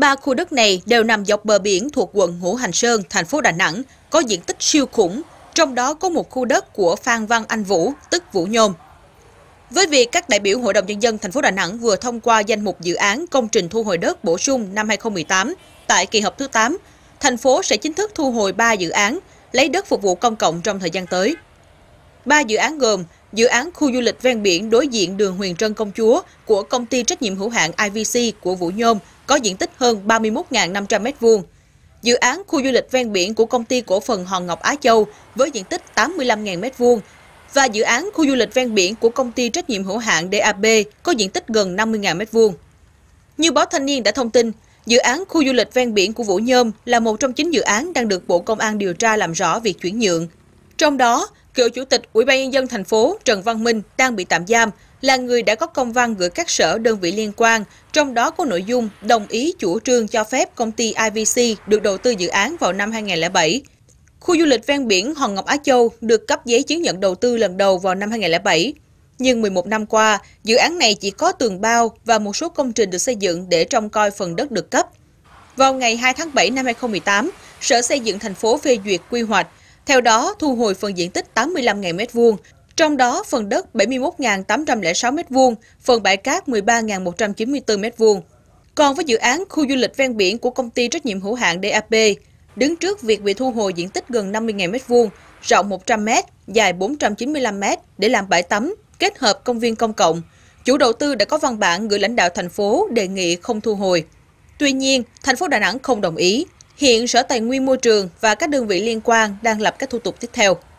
Ba khu đất này đều nằm dọc bờ biển thuộc quận Ngũ Hành Sơn, thành phố Đà Nẵng, có diện tích siêu khủng, trong đó có một khu đất của Phan Văn Anh Vũ, tức Vũ Nhôm. Với việc các đại biểu Hội đồng Nhân dân thành phố Đà Nẵng vừa thông qua danh mục dự án công trình thu hồi đất bổ sung năm 2018, tại kỳ họp thứ 8, thành phố sẽ chính thức thu hồi 3 dự án, lấy đất phục vụ công cộng trong thời gian tới. Ba dự án gồm dự án khu du lịch ven biển đối diện đường Huyền Trân Công Chúa của công ty trách nhiệm hữu hạn IVC của Vũ Nhôm có diện tích hơn 31.500 m2. Dự án khu du lịch ven biển của công ty cổ phần Hòn Ngọc Á Châu với diện tích 85.000 m2 và dự án khu du lịch ven biển của công ty trách nhiệm hữu hạn DAB có diện tích gần 50.000 m2. Như báo Thanh niên đã thông tin, dự án khu du lịch ven biển của Vũ Nhôm là một trong chín dự án đang được Bộ Công an điều tra làm rõ việc chuyển nhượng. Trong đó, Cựu Chủ tịch Ủy ban Nhân dân thành phố Trần Văn Minh đang bị tạm giam là người đã có công văn gửi các sở đơn vị liên quan, trong đó có nội dung đồng ý chủ trương cho phép công ty IVC được đầu tư dự án vào năm 2007. Khu du lịch ven biển Hòn Ngọc Á Châu được cấp giấy chứng nhận đầu tư lần đầu vào năm 2007. Nhưng 11 năm qua, dự án này chỉ có tường bao và một số công trình được xây dựng để trông coi phần đất được cấp. Vào ngày 2 tháng 7 năm 2018, Sở Xây dựng thành phố phê duyệt quy hoạch theo đó, thu hồi phần diện tích 85.000 m2, trong đó phần đất 71.806 m2, phần bãi cát 13.194 m2. Còn với dự án khu du lịch ven biển của công ty trách nhiệm hữu hạn DAP, đứng trước việc bị thu hồi diện tích gần 50.000 m2, rộng 100 m, dài 495 m để làm bãi tắm, kết hợp công viên công cộng, chủ đầu tư đã có văn bản gửi lãnh đạo thành phố đề nghị không thu hồi. Tuy nhiên, thành phố Đà Nẵng không đồng ý, Hiện Sở Tài nguyên Môi trường và các đơn vị liên quan đang lập các thủ tục tiếp theo.